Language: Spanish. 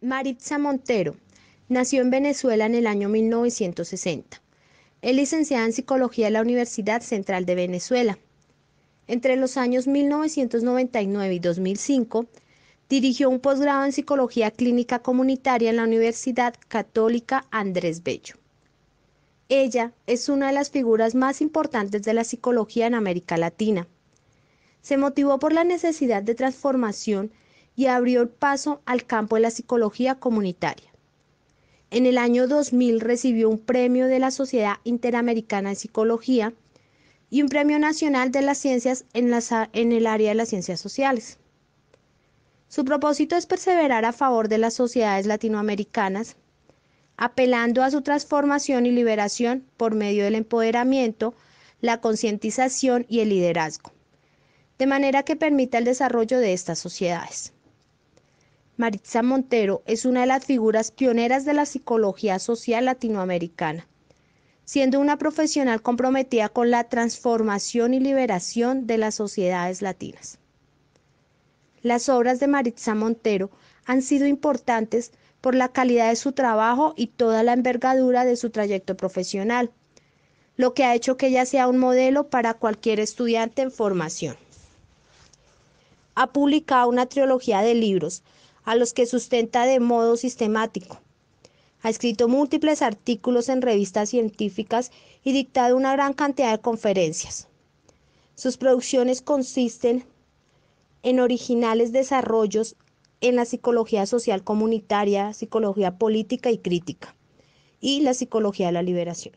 Maritza Montero nació en Venezuela en el año 1960. Es licenciada en Psicología en la Universidad Central de Venezuela. Entre los años 1999 y 2005, dirigió un posgrado en Psicología Clínica Comunitaria en la Universidad Católica Andrés Bello. Ella es una de las figuras más importantes de la psicología en América Latina. Se motivó por la necesidad de transformación y abrió el paso al campo de la psicología comunitaria. En el año 2000 recibió un premio de la Sociedad Interamericana de Psicología y un premio nacional de las ciencias en, en el área de las ciencias sociales. Su propósito es perseverar a favor de las sociedades latinoamericanas, apelando a su transformación y liberación por medio del empoderamiento, la concientización y el liderazgo, de manera que permita el desarrollo de estas sociedades. Maritza Montero es una de las figuras pioneras de la psicología social latinoamericana. Siendo una profesional comprometida con la transformación y liberación de las sociedades latinas. Las obras de Maritza Montero han sido importantes por la calidad de su trabajo y toda la envergadura de su trayecto profesional, lo que ha hecho que ella sea un modelo para cualquier estudiante en formación. Ha publicado una trilogía de libros, a los que sustenta de modo sistemático. Ha escrito múltiples artículos en revistas científicas y dictado una gran cantidad de conferencias. Sus producciones consisten en originales desarrollos en la psicología social comunitaria, psicología política y crítica y la psicología de la liberación.